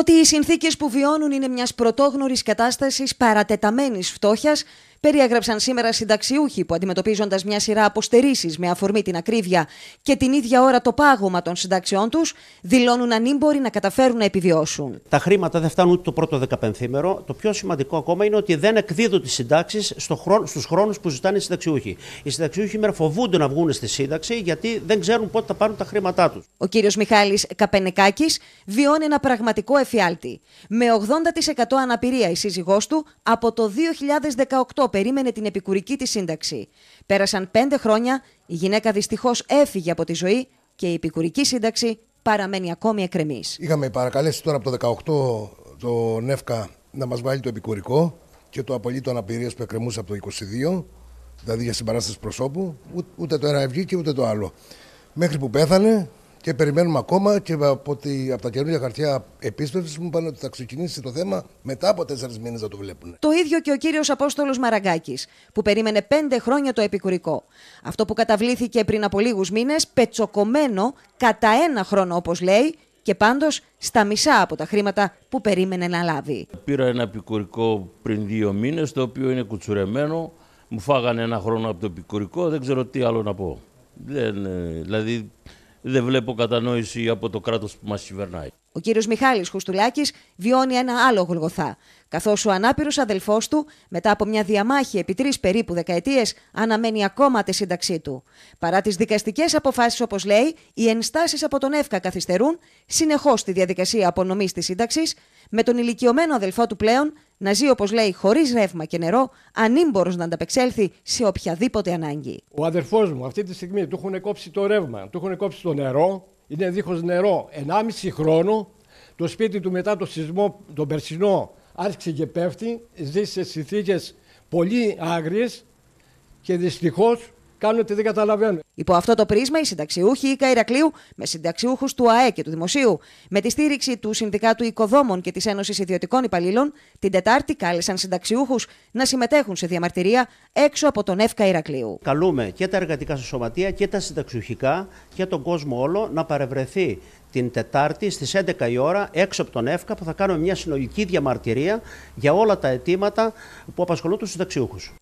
ότι οι συνθήκες που βιώνουν είναι μιας πρωτόγνωρης κατάστασης παρατεταμένης φτώχειας περιέγραψαν σήμερα συνταξιούχοι που αντιμετωπίζοντας μια σειρά αποστερήσεις με αφορμή την ακρίβεια και την ίδια ώρα το πάγωμα των συνταξιών τους, δηλώνουν ανήμποροι να καταφέρουν να επιβιώσουν. Τα χρήματα δεν φτάνουν ούτε το πρωτο δεκαπενθήμερο. Το πιο σημαντικό ακόμα είναι ότι δεν εκδίδουν τις συντάξεις στο χρόνο, στους χρόνους που ζητάνε οι συνταξιούχοι. Οι συνταξιούχοι σήμερα φοβούνται να βγουν στη σύνταξη γιατί δεν ξέρουν πότε θα πάρουν τα χρήματά τους. Ο κύριος Μιχάλης Καπενεκάκης βιώνει ένα πραγματικό εφιάλτη. Με 80% αναπηρία η σύζυγός του από το 2018 περίμενε την επικουρική της σύνταξη. Πέρασαν πέντε χρόνια, η γυναίκα δυστυχώς έφυγε από τη ζωή και η επικουρική σύνταξη παραμένει ακόμη εκκρεμή. Είχαμε παρακαλέσει τώρα από το 18 Το Νεύκα να μας βάλει το επικουρικό και το απολύτω αναπηρία που εκκρεμούσε από το 22, δηλαδή για συμπαράσταση προσώπου, ούτε το ένα βγήκε ούτε το άλλο. Μέχρι που πέθανε, και περιμένουμε ακόμα και από, τη, από τα καινούργια χαρτιά επίσπευσης μου πάνε ότι θα ξεκινήσει το θέμα μετά από τέσσερις μήνες να το βλέπουν. Το ίδιο και ο κύριος Απόστολος Μαραγκάκης, που περίμενε πέντε χρόνια το επικουρικό. Αυτό που καταβλήθηκε πριν από λίγους μήνες, πετσοκομμένο κατά ένα χρόνο, όπως λέει, και πάντως στα μισά από τα χρήματα που περίμενε να λάβει. Πήρα ένα επικουρικό πριν δύο μήνες, το οποίο είναι κουτσουρεμένο. Μου φάγανε ένα χρόνο από το επικουρικό, δεν ξέρω τι άλλο να πω. Δεν, ε, δηλαδή, δεν βλέπω κατανόηση από το κράτος που μας κυβερνάει. Ο κύριος Μιχάλης Χουστουλάκης βιώνει ένα άλλο γολγοθά, καθώς ο ανάπηρος αδελφός του, μετά από μια διαμάχη επί τρεις περίπου δεκαετίες, αναμένει ακόμα τη σύνταξή του. Παρά τις δικαστικές αποφάσεις, όπως λέει, οι ενστάσεις από τον ΕΦΚΑ καθυστερούν συνεχώς τη διαδικασία απονομής της σύνταξης, με τον ηλικιωμένο αδελφό του πλέον να ζει, όπως λέει, χωρίς ρεύμα και νερό, ανήμπορος να ανταπεξέλθει σε οποιαδήποτε ανάγκη. Ο αδερφός μου αυτή τη στιγμή του έχουν κόψει το ρεύμα, του έχουν κόψει το νερό, είναι δίχως νερό. 1,5 χρόνο το σπίτι του μετά το σεισμό, τον περσινό, άρχισε και πέφτει, ζει συνθήκες πολύ άγριες και δυστυχώς κάνουν ότι δεν καταλαβαίνουν. Υπό αυτό το πρίσμα, οι συνταξιούχοι Ικα Ηρακλείου με συνταξιούχους του ΑΕ και του Δημοσίου, με τη στήριξη του Συνδικάτου Οικοδόμων και της Ένωσης Ιδιωτικών Υπαλλήλων, την Τετάρτη κάλεσαν συνταξιούχους να συμμετέχουν σε διαμαρτυρία έξω από τον ΕΦΚΑ Ηρακλείου. Καλούμε και τα εργατικά σωματεία και τα συνταξιουχικά και τον κόσμο όλο να παρευρεθεί την Τετάρτη στις 11 η ώρα έξω από τον ΕΦΚΑ που θα κάνουμε μια συνολική διαμαρτυρία για όλα τα αιτήματα που απασχολούν τους συνταξιούχους.